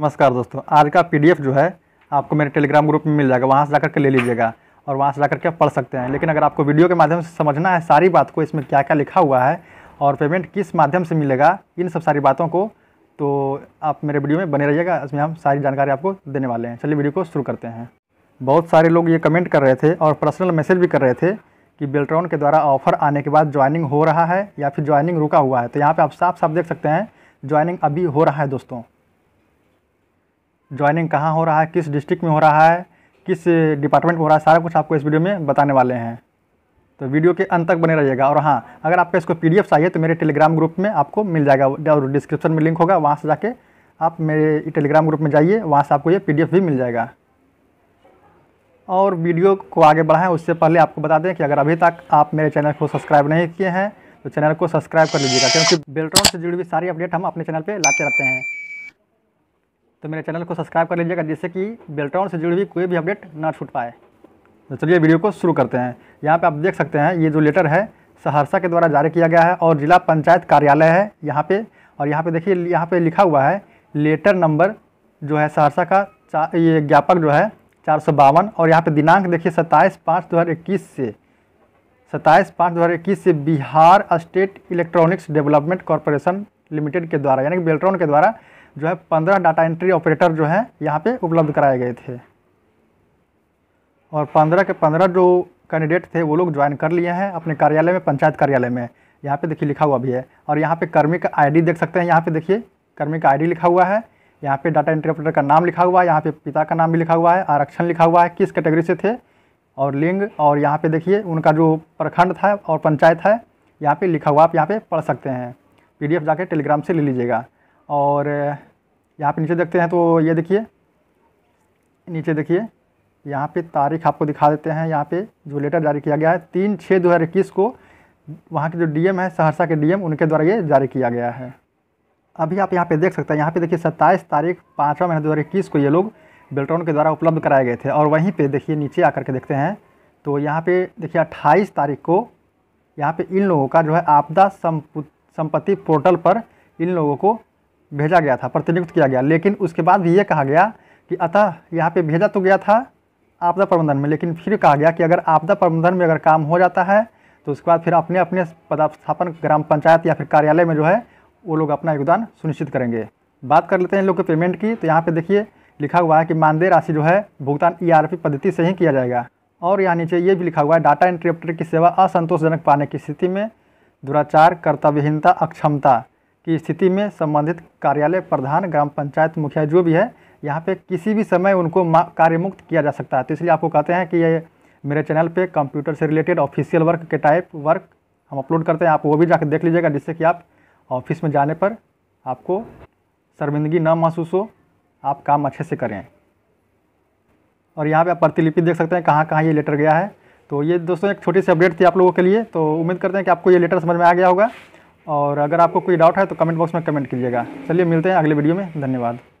नमस्कार दोस्तों आज का पीडीएफ जो है आपको मेरे टेलीग्राम ग्रुप में मिल जाएगा वहाँ से जाकर के ले लीजिएगा और वहाँ से जाकर के पढ़ सकते हैं लेकिन अगर आपको वीडियो के माध्यम से समझना है सारी बात को इसमें क्या क्या लिखा हुआ है और पेमेंट किस माध्यम से मिलेगा इन सब सारी बातों को तो आप मेरे वीडियो में बने रहिएगा इसमें हम सारी जानकारी आपको देने वाले हैं चलिए वीडियो को शुरू करते हैं बहुत सारे लोग ये कमेंट कर रहे थे और पर्सनल मैसेज भी कर रहे थे कि बेल्ट्रॉन के द्वारा ऑफर आने के बाद ज्वाइनिंग हो रहा है या फिर ज्वाइनिंग रुका हुआ है तो यहाँ पर आप साफ साफ देख सकते हैं ज्वाइनिंग अभी हो रहा है दोस्तों ज्वाइनिंग कहाँ हो रहा है किस डिस्ट्रिक्ट में हो रहा है किस डिपार्टमेंट में हो रहा है सारा कुछ आपको इस वीडियो में बताने वाले हैं तो वीडियो के अंत तक बने रहिएगा और हाँ अगर आपको इसको पी चाहिए तो मेरे टेलीग्राम ग्रुप में आपको मिल जाएगा और डिस्क्रिप्शन में लिंक होगा वहाँ से जाके आप मेरे टेलीग्राम ग्रुप में जाइए वहाँ से आपको ये पी भी मिल जाएगा और वीडियो को आगे बढ़ाएं उससे पहले आपको बता दें कि अगर अभी तक आप मेरे चैनल को सब्सक्राइब नहीं किए हैं तो चैनल को सब्सक्राइब कर लीजिएगा क्योंकि बेल्ट्रॉन से जुड़ी हुई सारी अपडेट हम अपने चैनल पर लाते रहते हैं तो मेरे चैनल को सब्सक्राइब कर लीजिएगा जिससे कि बेल्ट्रॉन से जुड़ी हुई कोई भी अपडेट ना छूट पाए तो चलिए वीडियो को शुरू करते हैं यहाँ पे आप देख सकते हैं ये जो लेटर है सहरसा के द्वारा जारी किया गया है और जिला पंचायत कार्यालय है यहाँ पे और यहाँ पे देखिए यहाँ पे लिखा हुआ है लेटर नंबर जो है सहरसा का ये ज्ञापक जो है चार और यहाँ पर दिनांक देखिए सत्ताईस पाँच दो से सत्ताईस पाँच दो से Bihar state electronics development corporation limited के द्वारा यानी कि बेल्ट्रॉन के द्वारा जो है पंद्रह डाटा एंट्री ऑपरेटर जो है यहाँ पे उपलब्ध कराए गए थे और पंद्रह के पंद्रह जो कैंडिडेट थे वो लोग ज्वाइन कर लिए हैं अपने कार्यालय में पंचायत कार्यालय में यहाँ पे देखिए लिखा हुआ भी है और यहाँ पे कर्मी का आईडी देख सकते हैं यहाँ पे देखिए कर्मी का आईडी लिखा हुआ है यहाँ पे डाटा एंट्री ऑपरेटर का नाम लिखा हुआ है यहाँ पे पिता का नाम भी लिखा हुआ है आरक्षण लिखा हुआ है किस कैटेगरी से थे और लिंग और यहाँ पे देखिए उनका जो प्रखंड था और पंचायत है यहाँ पे लिखा हुआ आप यहाँ पे पढ़ सकते हैं पीडीएफ जाके टेलीग्राम से ले लीजिएगा और यहाँ पे नीचे देखते हैं तो ये देखिए नीचे देखिए यहाँ पे तारीख आपको दिखा देते हैं यहाँ पे जो लेटर जारी किया गया है तीन छः दो हज़ार इक्कीस को वहाँ के जो डीएम है सहरसा के डीएम उनके द्वारा ये जारी किया गया है अभी आप यहाँ पे देख सकते हैं यहाँ पे देखिए सत्ताईस तारीख पाँचवा महीना दो को ये लोग बेल्ट्रॉन के द्वारा उपलब्ध कराए गए थे और वहीं पर देखिए नीचे आकर के देखते हैं तो यहाँ पर देखिए अट्ठाईस तारीख को यहाँ पर इन लोगों का जो है आपदा संपत्ति पोर्टल पर इन लोगों को भेजा गया था प्रतिनियुक्त किया गया लेकिन उसके बाद भी ये कहा गया कि अतः यहाँ पे भेजा तो गया था आपदा प्रबंधन में लेकिन फिर कहा गया कि अगर आपदा प्रबंधन में अगर काम हो जाता है तो उसके बाद फिर अपने अपने पदास्थापन ग्राम पंचायत या फिर कार्यालय में जो है वो लोग अपना योगदान सुनिश्चित करेंगे बात कर लेते हैं इन लोग के पेमेंट की तो यहाँ पर देखिए लिखा हुआ है कि मानदेय राशि जो है भुगतान ई पद्धति से ही किया जाएगा और यहाँ नीचे ये भी लिखा हुआ है डाटा इंटरप्रेटर की सेवा असंतोषजनक पाने की स्थिति में दुराचार कर्तव्यहीनता अक्षमता की स्थिति में संबंधित कार्यालय प्रधान ग्राम पंचायत मुखिया जो भी है यहाँ पे किसी भी समय उनको कार्यमुक्त किया जा सकता है तो इसलिए आपको कहते हैं कि ये मेरे चैनल पे कंप्यूटर से रिलेटेड ऑफिशियल वर्क के टाइप वर्क हम अपलोड करते हैं आप वो भी जाकर देख लीजिएगा जिससे कि आप ऑफिस में जाने पर आपको शर्मिंदगी ना महसूस हो आप काम अच्छे से करें और यहाँ पर आप प्रतिलिपि देख सकते हैं कहाँ कहाँ ये लेटर गया है तो ये दोस्तों एक छोटी सी अपडेट थी आप लोगों के लिए तो उम्मीद करते हैं कि आपको ये लेटर समझ में आ गया होगा और अगर आपको कोई डाउट है तो कमेंट बॉक्स में कमेंट कीजिएगा चलिए मिलते हैं अगले वीडियो में धन्यवाद